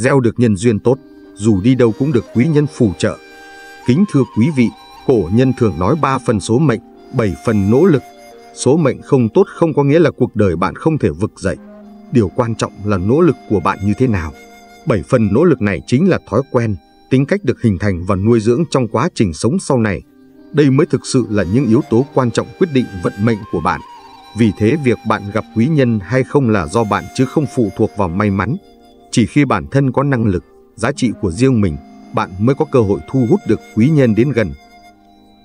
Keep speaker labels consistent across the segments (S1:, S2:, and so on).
S1: gieo được nhân duyên tốt, dù đi đâu cũng được quý nhân phù trợ. Kính thưa quý vị, cổ nhân thường nói 3 phần số mệnh, 7 phần nỗ lực. Số mệnh không tốt không có nghĩa là cuộc đời bạn không thể vực dậy. Điều quan trọng là nỗ lực của bạn như thế nào. 7 phần nỗ lực này chính là thói quen, tính cách được hình thành và nuôi dưỡng trong quá trình sống sau này. Đây mới thực sự là những yếu tố quan trọng quyết định vận mệnh của bạn. Vì thế việc bạn gặp quý nhân hay không là do bạn chứ không phụ thuộc vào may mắn. Chỉ khi bản thân có năng lực, giá trị của riêng mình, bạn mới có cơ hội thu hút được quý nhân đến gần.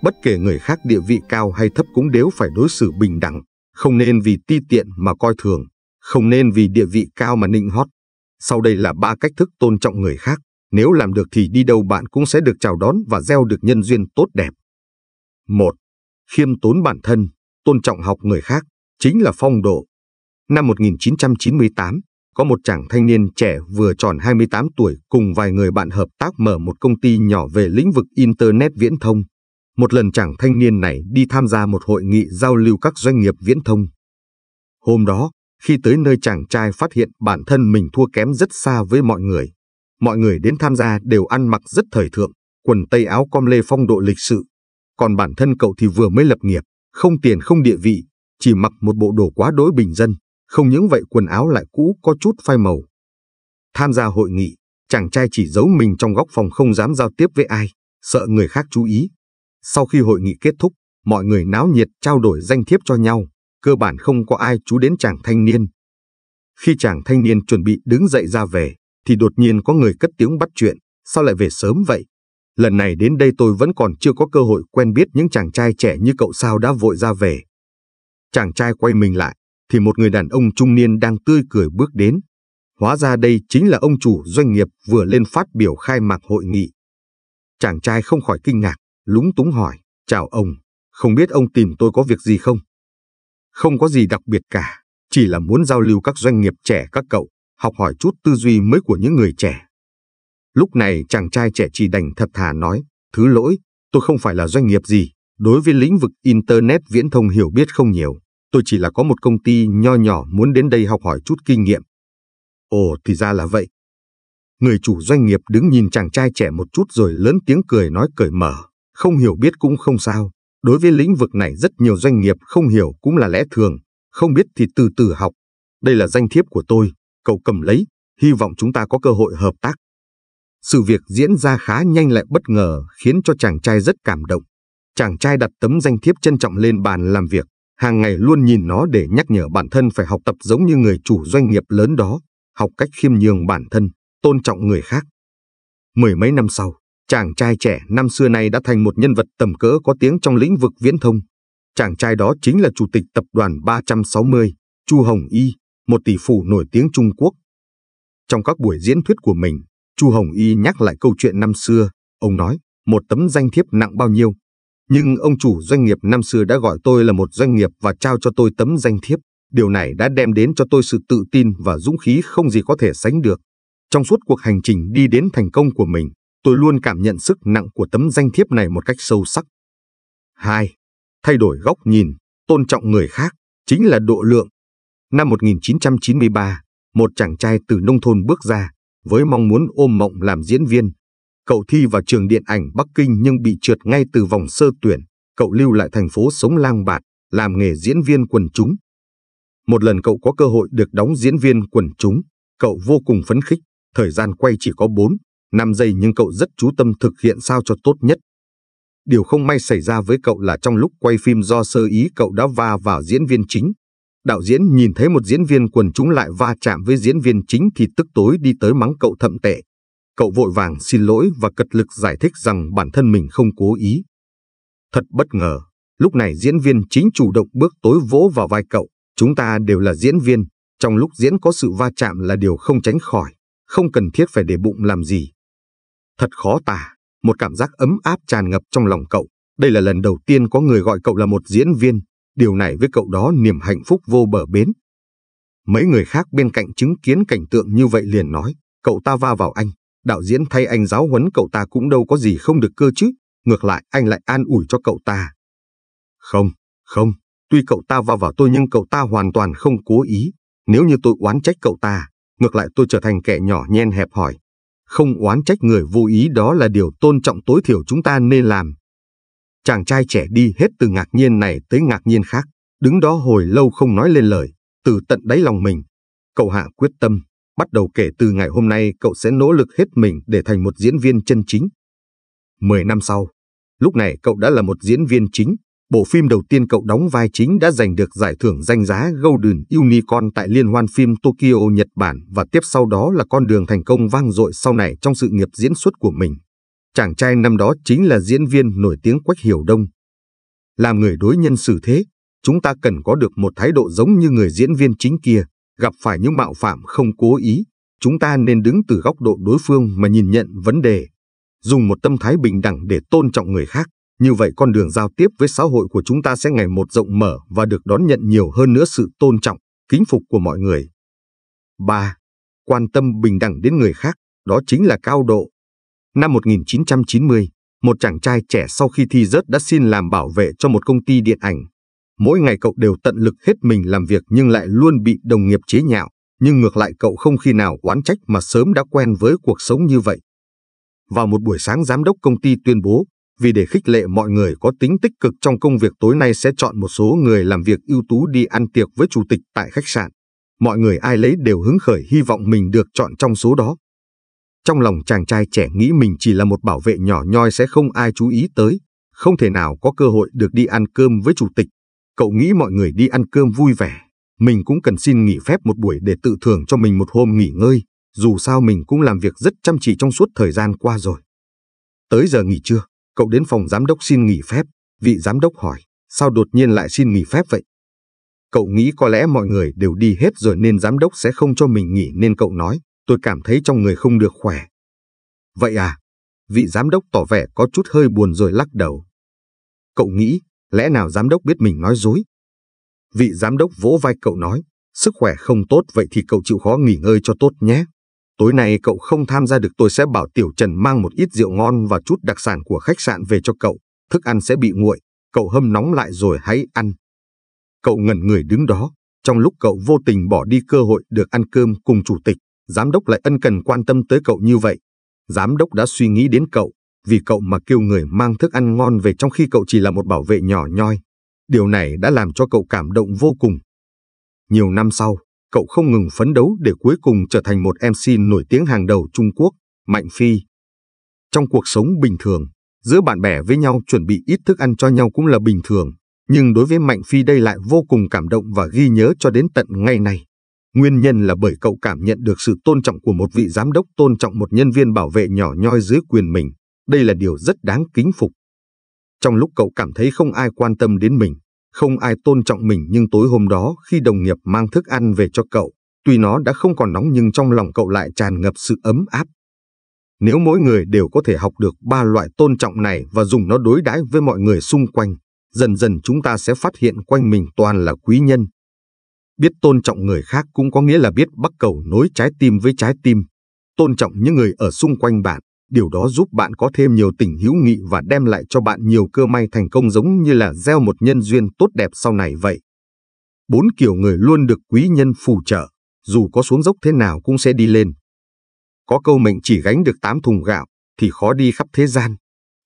S1: Bất kể người khác địa vị cao hay thấp cũng đều phải đối xử bình đẳng, không nên vì ti tiện mà coi thường, không nên vì địa vị cao mà nịnh hót. Sau đây là ba cách thức tôn trọng người khác, nếu làm được thì đi đâu bạn cũng sẽ được chào đón và gieo được nhân duyên tốt đẹp. 1. Khiêm tốn bản thân, tôn trọng học người khác, chính là phong độ. Năm 1998, có một chàng thanh niên trẻ vừa tròn 28 tuổi cùng vài người bạn hợp tác mở một công ty nhỏ về lĩnh vực Internet viễn thông. Một lần chàng thanh niên này đi tham gia một hội nghị giao lưu các doanh nghiệp viễn thông. Hôm đó, khi tới nơi chàng trai phát hiện bản thân mình thua kém rất xa với mọi người. Mọi người đến tham gia đều ăn mặc rất thời thượng, quần tây áo com lê phong độ lịch sự. Còn bản thân cậu thì vừa mới lập nghiệp, không tiền không địa vị, chỉ mặc một bộ đồ quá đối bình dân. Không những vậy quần áo lại cũ có chút phai màu. Tham gia hội nghị, chàng trai chỉ giấu mình trong góc phòng không dám giao tiếp với ai, sợ người khác chú ý. Sau khi hội nghị kết thúc, mọi người náo nhiệt trao đổi danh thiếp cho nhau, cơ bản không có ai chú đến chàng thanh niên. Khi chàng thanh niên chuẩn bị đứng dậy ra về, thì đột nhiên có người cất tiếng bắt chuyện, sao lại về sớm vậy? Lần này đến đây tôi vẫn còn chưa có cơ hội quen biết những chàng trai trẻ như cậu sao đã vội ra về. Chàng trai quay mình lại, thì một người đàn ông trung niên đang tươi cười bước đến. Hóa ra đây chính là ông chủ doanh nghiệp vừa lên phát biểu khai mạc hội nghị. Chàng trai không khỏi kinh ngạc, lúng túng hỏi, chào ông, không biết ông tìm tôi có việc gì không? Không có gì đặc biệt cả, chỉ là muốn giao lưu các doanh nghiệp trẻ các cậu, học hỏi chút tư duy mới của những người trẻ. Lúc này chàng trai trẻ chỉ đành thật thà nói, thứ lỗi, tôi không phải là doanh nghiệp gì, đối với lĩnh vực Internet viễn thông hiểu biết không nhiều tôi chỉ là có một công ty nho nhỏ muốn đến đây học hỏi chút kinh nghiệm. Ồ thì ra là vậy. Người chủ doanh nghiệp đứng nhìn chàng trai trẻ một chút rồi lớn tiếng cười nói cởi mở, không hiểu biết cũng không sao. Đối với lĩnh vực này rất nhiều doanh nghiệp không hiểu cũng là lẽ thường, không biết thì từ từ học. Đây là danh thiếp của tôi, cậu cầm lấy, hy vọng chúng ta có cơ hội hợp tác. Sự việc diễn ra khá nhanh lại bất ngờ khiến cho chàng trai rất cảm động. Chàng trai đặt tấm danh thiếp trân trọng lên bàn làm việc, hàng ngày luôn nhìn nó để nhắc nhở bản thân phải học tập giống như người chủ doanh nghiệp lớn đó, học cách khiêm nhường bản thân, tôn trọng người khác. Mười mấy năm sau, chàng trai trẻ năm xưa này đã thành một nhân vật tầm cỡ có tiếng trong lĩnh vực viễn thông. Chàng trai đó chính là chủ tịch tập đoàn 360, Chu Hồng Y, một tỷ phú nổi tiếng Trung Quốc. Trong các buổi diễn thuyết của mình, Chu Hồng Y nhắc lại câu chuyện năm xưa, ông nói, một tấm danh thiếp nặng bao nhiêu, nhưng ông chủ doanh nghiệp năm xưa đã gọi tôi là một doanh nghiệp và trao cho tôi tấm danh thiếp. Điều này đã đem đến cho tôi sự tự tin và dũng khí không gì có thể sánh được. Trong suốt cuộc hành trình đi đến thành công của mình, tôi luôn cảm nhận sức nặng của tấm danh thiếp này một cách sâu sắc. 2. Thay đổi góc nhìn, tôn trọng người khác, chính là độ lượng. Năm 1993, một chàng trai từ nông thôn bước ra, với mong muốn ôm mộng làm diễn viên, Cậu thi vào trường điện ảnh Bắc Kinh nhưng bị trượt ngay từ vòng sơ tuyển. Cậu lưu lại thành phố sống lang bạt, làm nghề diễn viên quần chúng. Một lần cậu có cơ hội được đóng diễn viên quần chúng, cậu vô cùng phấn khích. Thời gian quay chỉ có 4, 5 giây nhưng cậu rất chú tâm thực hiện sao cho tốt nhất. Điều không may xảy ra với cậu là trong lúc quay phim do sơ ý cậu đã va vào diễn viên chính. Đạo diễn nhìn thấy một diễn viên quần chúng lại va chạm với diễn viên chính thì tức tối đi tới mắng cậu thậm tệ, Cậu vội vàng xin lỗi và cật lực giải thích rằng bản thân mình không cố ý. Thật bất ngờ, lúc này diễn viên chính chủ động bước tối vỗ vào vai cậu. Chúng ta đều là diễn viên, trong lúc diễn có sự va chạm là điều không tránh khỏi, không cần thiết phải để bụng làm gì. Thật khó tả, một cảm giác ấm áp tràn ngập trong lòng cậu. Đây là lần đầu tiên có người gọi cậu là một diễn viên, điều này với cậu đó niềm hạnh phúc vô bờ bến. Mấy người khác bên cạnh chứng kiến cảnh tượng như vậy liền nói, cậu ta va vào anh, đạo diễn thay anh giáo huấn cậu ta cũng đâu có gì không được cơ chứ, ngược lại anh lại an ủi cho cậu ta. Không, không, tuy cậu ta va vào tôi nhưng cậu ta hoàn toàn không cố ý, nếu như tôi oán trách cậu ta, ngược lại tôi trở thành kẻ nhỏ nhen hẹp hỏi. Không oán trách người vô ý đó là điều tôn trọng tối thiểu chúng ta nên làm. Chàng trai trẻ đi hết từ ngạc nhiên này tới ngạc nhiên khác, đứng đó hồi lâu không nói lên lời, từ tận đáy lòng mình. Cậu hạ quyết tâm, Bắt đầu kể từ ngày hôm nay cậu sẽ nỗ lực hết mình để thành một diễn viên chân chính. Mười năm sau, lúc này cậu đã là một diễn viên chính. Bộ phim đầu tiên cậu đóng vai chính đã giành được giải thưởng danh giá Golden Unicorn tại Liên hoan phim Tokyo, Nhật Bản và tiếp sau đó là con đường thành công vang dội sau này trong sự nghiệp diễn xuất của mình. Chàng trai năm đó chính là diễn viên nổi tiếng Quách Hiểu Đông. Làm người đối nhân xử thế, chúng ta cần có được một thái độ giống như người diễn viên chính kia gặp phải những mạo phạm không cố ý, chúng ta nên đứng từ góc độ đối phương mà nhìn nhận vấn đề, dùng một tâm thái bình đẳng để tôn trọng người khác. Như vậy con đường giao tiếp với xã hội của chúng ta sẽ ngày một rộng mở và được đón nhận nhiều hơn nữa sự tôn trọng, kính phục của mọi người. 3. Quan tâm bình đẳng đến người khác, đó chính là cao độ. Năm 1990, một chàng trai trẻ sau khi thi rớt đã xin làm bảo vệ cho một công ty điện ảnh. Mỗi ngày cậu đều tận lực hết mình làm việc nhưng lại luôn bị đồng nghiệp chế nhạo, nhưng ngược lại cậu không khi nào oán trách mà sớm đã quen với cuộc sống như vậy. Vào một buổi sáng giám đốc công ty tuyên bố, vì để khích lệ mọi người có tính tích cực trong công việc tối nay sẽ chọn một số người làm việc ưu tú đi ăn tiệc với chủ tịch tại khách sạn. Mọi người ai lấy đều hứng khởi hy vọng mình được chọn trong số đó. Trong lòng chàng trai trẻ nghĩ mình chỉ là một bảo vệ nhỏ nhoi sẽ không ai chú ý tới, không thể nào có cơ hội được đi ăn cơm với chủ tịch Cậu nghĩ mọi người đi ăn cơm vui vẻ, mình cũng cần xin nghỉ phép một buổi để tự thưởng cho mình một hôm nghỉ ngơi, dù sao mình cũng làm việc rất chăm chỉ trong suốt thời gian qua rồi. Tới giờ nghỉ trưa, cậu đến phòng giám đốc xin nghỉ phép, vị giám đốc hỏi, sao đột nhiên lại xin nghỉ phép vậy? Cậu nghĩ có lẽ mọi người đều đi hết rồi nên giám đốc sẽ không cho mình nghỉ nên cậu nói, tôi cảm thấy trong người không được khỏe. Vậy à? Vị giám đốc tỏ vẻ có chút hơi buồn rồi lắc đầu. Cậu nghĩ, Lẽ nào giám đốc biết mình nói dối? Vị giám đốc vỗ vai cậu nói, sức khỏe không tốt vậy thì cậu chịu khó nghỉ ngơi cho tốt nhé. Tối nay cậu không tham gia được tôi sẽ bảo Tiểu Trần mang một ít rượu ngon và chút đặc sản của khách sạn về cho cậu. Thức ăn sẽ bị nguội, cậu hâm nóng lại rồi hãy ăn. Cậu ngẩn người đứng đó, trong lúc cậu vô tình bỏ đi cơ hội được ăn cơm cùng chủ tịch, giám đốc lại ân cần quan tâm tới cậu như vậy. Giám đốc đã suy nghĩ đến cậu, vì cậu mà kêu người mang thức ăn ngon về trong khi cậu chỉ là một bảo vệ nhỏ nhoi. Điều này đã làm cho cậu cảm động vô cùng. Nhiều năm sau, cậu không ngừng phấn đấu để cuối cùng trở thành một MC nổi tiếng hàng đầu Trung Quốc, Mạnh Phi. Trong cuộc sống bình thường, giữa bạn bè với nhau chuẩn bị ít thức ăn cho nhau cũng là bình thường, nhưng đối với Mạnh Phi đây lại vô cùng cảm động và ghi nhớ cho đến tận ngày này. Nguyên nhân là bởi cậu cảm nhận được sự tôn trọng của một vị giám đốc tôn trọng một nhân viên bảo vệ nhỏ nhoi dưới quyền mình. Đây là điều rất đáng kính phục. Trong lúc cậu cảm thấy không ai quan tâm đến mình, không ai tôn trọng mình nhưng tối hôm đó khi đồng nghiệp mang thức ăn về cho cậu, tuy nó đã không còn nóng nhưng trong lòng cậu lại tràn ngập sự ấm áp. Nếu mỗi người đều có thể học được ba loại tôn trọng này và dùng nó đối đãi với mọi người xung quanh, dần dần chúng ta sẽ phát hiện quanh mình toàn là quý nhân. Biết tôn trọng người khác cũng có nghĩa là biết bắt cầu nối trái tim với trái tim, tôn trọng những người ở xung quanh bạn, Điều đó giúp bạn có thêm nhiều tình hữu nghị và đem lại cho bạn nhiều cơ may thành công giống như là gieo một nhân duyên tốt đẹp sau này vậy. Bốn kiểu người luôn được quý nhân phù trợ, dù có xuống dốc thế nào cũng sẽ đi lên. Có câu mệnh chỉ gánh được tám thùng gạo thì khó đi khắp thế gian.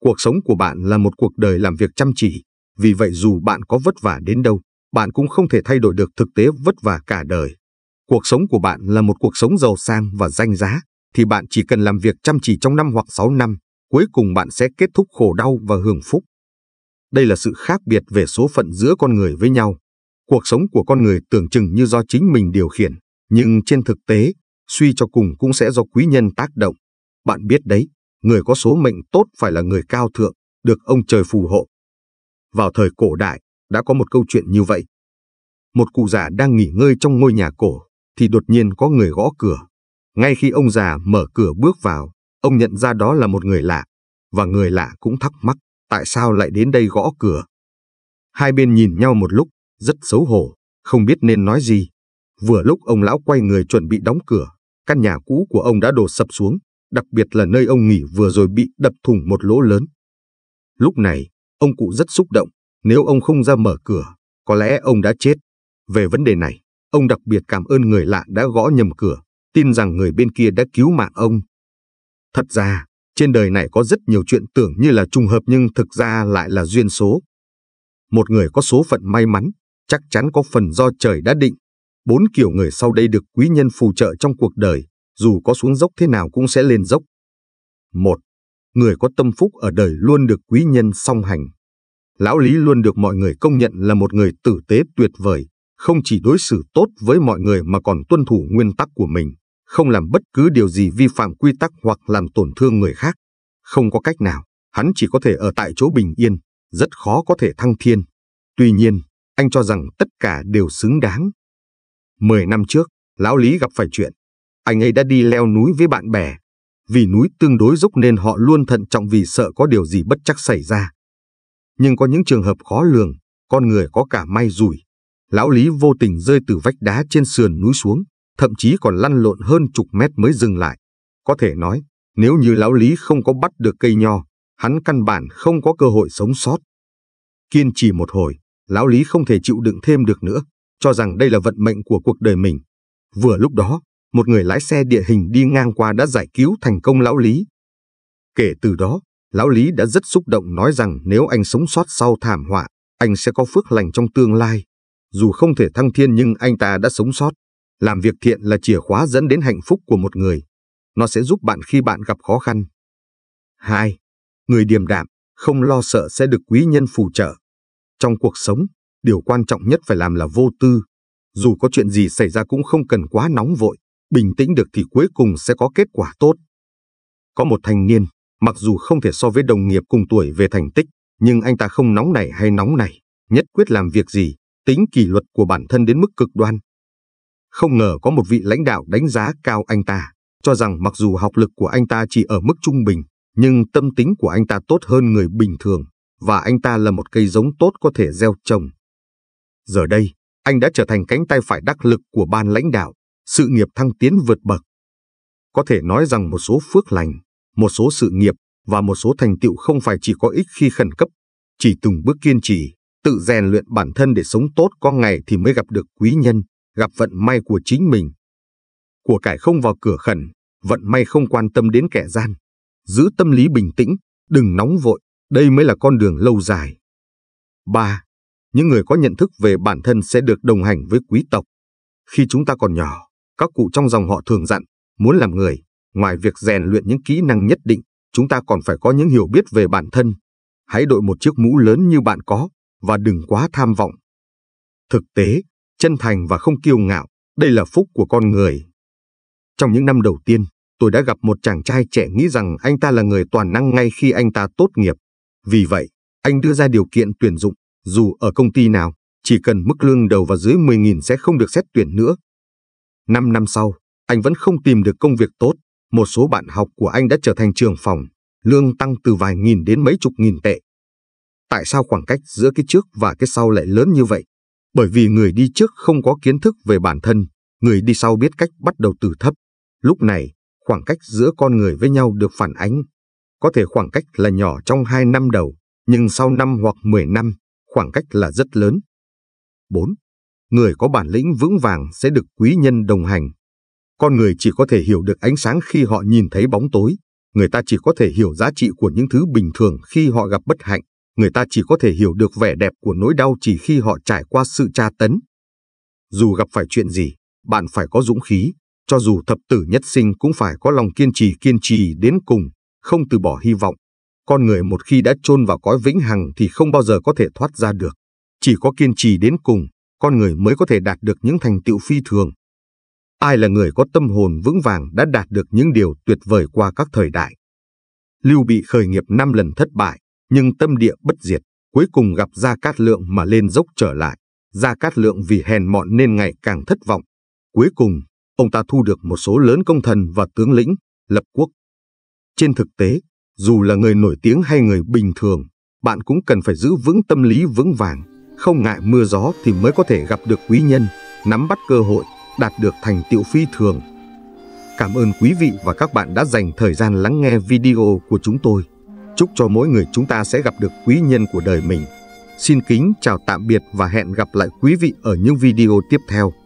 S1: Cuộc sống của bạn là một cuộc đời làm việc chăm chỉ, vì vậy dù bạn có vất vả đến đâu, bạn cũng không thể thay đổi được thực tế vất vả cả đời. Cuộc sống của bạn là một cuộc sống giàu sang và danh giá, thì bạn chỉ cần làm việc chăm chỉ trong năm hoặc 6 năm, cuối cùng bạn sẽ kết thúc khổ đau và hưởng phúc. Đây là sự khác biệt về số phận giữa con người với nhau. Cuộc sống của con người tưởng chừng như do chính mình điều khiển, nhưng trên thực tế, suy cho cùng cũng sẽ do quý nhân tác động. Bạn biết đấy, người có số mệnh tốt phải là người cao thượng, được ông trời phù hộ. Vào thời cổ đại, đã có một câu chuyện như vậy. Một cụ già đang nghỉ ngơi trong ngôi nhà cổ, thì đột nhiên có người gõ cửa. Ngay khi ông già mở cửa bước vào, ông nhận ra đó là một người lạ, và người lạ cũng thắc mắc tại sao lại đến đây gõ cửa. Hai bên nhìn nhau một lúc, rất xấu hổ, không biết nên nói gì. Vừa lúc ông lão quay người chuẩn bị đóng cửa, căn nhà cũ của ông đã đổ sập xuống, đặc biệt là nơi ông nghỉ vừa rồi bị đập thủng một lỗ lớn. Lúc này, ông cụ rất xúc động, nếu ông không ra mở cửa, có lẽ ông đã chết. Về vấn đề này, ông đặc biệt cảm ơn người lạ đã gõ nhầm cửa, tin rằng người bên kia đã cứu mạng ông. Thật ra, trên đời này có rất nhiều chuyện tưởng như là trùng hợp nhưng thực ra lại là duyên số. Một người có số phận may mắn, chắc chắn có phần do trời đã định. Bốn kiểu người sau đây được quý nhân phù trợ trong cuộc đời, dù có xuống dốc thế nào cũng sẽ lên dốc. Một, Người có tâm phúc ở đời luôn được quý nhân song hành. Lão Lý luôn được mọi người công nhận là một người tử tế tuyệt vời, không chỉ đối xử tốt với mọi người mà còn tuân thủ nguyên tắc của mình không làm bất cứ điều gì vi phạm quy tắc hoặc làm tổn thương người khác. Không có cách nào, hắn chỉ có thể ở tại chỗ bình yên, rất khó có thể thăng thiên. Tuy nhiên, anh cho rằng tất cả đều xứng đáng. Mười năm trước, Lão Lý gặp phải chuyện. Anh ấy đã đi leo núi với bạn bè. Vì núi tương đối dốc nên họ luôn thận trọng vì sợ có điều gì bất chắc xảy ra. Nhưng có những trường hợp khó lường, con người có cả may rủi. Lão Lý vô tình rơi từ vách đá trên sườn núi xuống, thậm chí còn lăn lộn hơn chục mét mới dừng lại. Có thể nói, nếu như lão Lý không có bắt được cây nho, hắn căn bản không có cơ hội sống sót. Kiên trì một hồi, lão Lý không thể chịu đựng thêm được nữa, cho rằng đây là vận mệnh của cuộc đời mình. Vừa lúc đó, một người lái xe địa hình đi ngang qua đã giải cứu thành công lão Lý. Kể từ đó, lão Lý đã rất xúc động nói rằng nếu anh sống sót sau thảm họa, anh sẽ có phước lành trong tương lai. Dù không thể thăng thiên nhưng anh ta đã sống sót, làm việc thiện là chìa khóa dẫn đến hạnh phúc của một người. Nó sẽ giúp bạn khi bạn gặp khó khăn. 2. Người điềm đạm, không lo sợ sẽ được quý nhân phù trợ. Trong cuộc sống, điều quan trọng nhất phải làm là vô tư. Dù có chuyện gì xảy ra cũng không cần quá nóng vội, bình tĩnh được thì cuối cùng sẽ có kết quả tốt. Có một thanh niên, mặc dù không thể so với đồng nghiệp cùng tuổi về thành tích, nhưng anh ta không nóng nảy hay nóng nảy, nhất quyết làm việc gì, tính kỷ luật của bản thân đến mức cực đoan, không ngờ có một vị lãnh đạo đánh giá cao anh ta, cho rằng mặc dù học lực của anh ta chỉ ở mức trung bình, nhưng tâm tính của anh ta tốt hơn người bình thường, và anh ta là một cây giống tốt có thể gieo trồng. Giờ đây, anh đã trở thành cánh tay phải đắc lực của ban lãnh đạo, sự nghiệp thăng tiến vượt bậc. Có thể nói rằng một số phước lành, một số sự nghiệp và một số thành tựu không phải chỉ có ích khi khẩn cấp, chỉ từng bước kiên trì, tự rèn luyện bản thân để sống tốt có ngày thì mới gặp được quý nhân, gặp vận may của chính mình. Của cải không vào cửa khẩn, vận may không quan tâm đến kẻ gian. Giữ tâm lý bình tĩnh, đừng nóng vội, đây mới là con đường lâu dài. 3. Những người có nhận thức về bản thân sẽ được đồng hành với quý tộc. Khi chúng ta còn nhỏ, các cụ trong dòng họ thường dặn, muốn làm người, ngoài việc rèn luyện những kỹ năng nhất định, chúng ta còn phải có những hiểu biết về bản thân. Hãy đội một chiếc mũ lớn như bạn có và đừng quá tham vọng. Thực tế, chân thành và không kiêu ngạo, đây là phúc của con người. Trong những năm đầu tiên, tôi đã gặp một chàng trai trẻ nghĩ rằng anh ta là người toàn năng ngay khi anh ta tốt nghiệp. Vì vậy, anh đưa ra điều kiện tuyển dụng, dù ở công ty nào, chỉ cần mức lương đầu và dưới 10.000 sẽ không được xét tuyển nữa. Năm năm sau, anh vẫn không tìm được công việc tốt, một số bạn học của anh đã trở thành trường phòng, lương tăng từ vài nghìn đến mấy chục nghìn tệ. Tại sao khoảng cách giữa cái trước và cái sau lại lớn như vậy? Bởi vì người đi trước không có kiến thức về bản thân, người đi sau biết cách bắt đầu từ thấp. Lúc này, khoảng cách giữa con người với nhau được phản ánh. Có thể khoảng cách là nhỏ trong 2 năm đầu, nhưng sau năm hoặc 10 năm, khoảng cách là rất lớn. 4. Người có bản lĩnh vững vàng sẽ được quý nhân đồng hành. Con người chỉ có thể hiểu được ánh sáng khi họ nhìn thấy bóng tối, người ta chỉ có thể hiểu giá trị của những thứ bình thường khi họ gặp bất hạnh người ta chỉ có thể hiểu được vẻ đẹp của nỗi đau chỉ khi họ trải qua sự tra tấn. Dù gặp phải chuyện gì, bạn phải có dũng khí, cho dù thập tử nhất sinh cũng phải có lòng kiên trì kiên trì đến cùng, không từ bỏ hy vọng. Con người một khi đã chôn vào cõi vĩnh hằng thì không bao giờ có thể thoát ra được. Chỉ có kiên trì đến cùng, con người mới có thể đạt được những thành tựu phi thường. Ai là người có tâm hồn vững vàng đã đạt được những điều tuyệt vời qua các thời đại. Lưu Bị khởi nghiệp 5 lần thất bại, nhưng tâm địa bất diệt, cuối cùng gặp Gia Cát Lượng mà lên dốc trở lại. Gia Cát Lượng vì hèn mọn nên ngày càng thất vọng. Cuối cùng, ông ta thu được một số lớn công thần và tướng lĩnh, lập quốc. Trên thực tế, dù là người nổi tiếng hay người bình thường, bạn cũng cần phải giữ vững tâm lý vững vàng, không ngại mưa gió thì mới có thể gặp được quý nhân, nắm bắt cơ hội, đạt được thành tiệu phi thường. Cảm ơn quý vị và các bạn đã dành thời gian lắng nghe video của chúng tôi chúc cho mỗi người chúng ta sẽ gặp được quý nhân của đời mình. Xin kính chào tạm biệt và hẹn gặp lại quý vị ở những video tiếp theo.